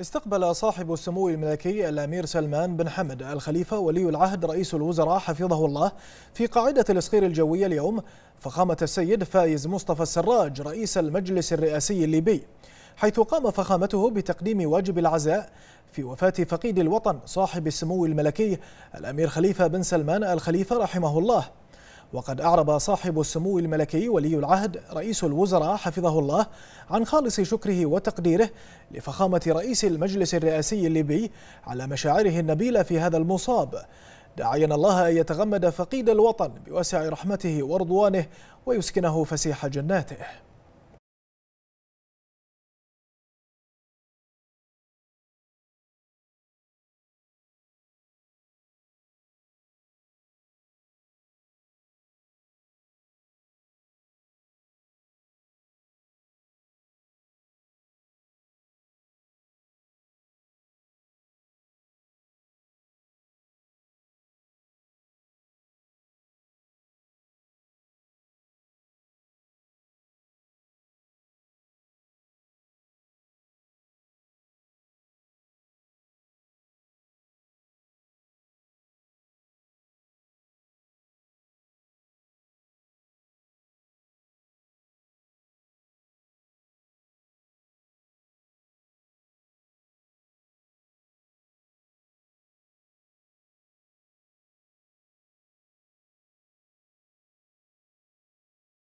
استقبل صاحب السمو الملكي الأمير سلمان بن حمد الخليفة ولي العهد رئيس الوزراء حفظه الله في قاعدة الإسخير الجوية اليوم فخامة السيد فايز مصطفى السراج رئيس المجلس الرئاسي الليبي حيث قام فخامته بتقديم واجب العزاء في وفاة فقيد الوطن صاحب السمو الملكي الأمير خليفة بن سلمان الخليفة رحمه الله وقد أعرب صاحب السمو الملكي ولي العهد رئيس الوزراء حفظه الله عن خالص شكره وتقديره لفخامة رئيس المجلس الرئاسي الليبي على مشاعره النبيلة في هذا المصاب داعيا الله أن يتغمد فقيد الوطن بوسع رحمته ورضوانه ويسكنه فسيح جناته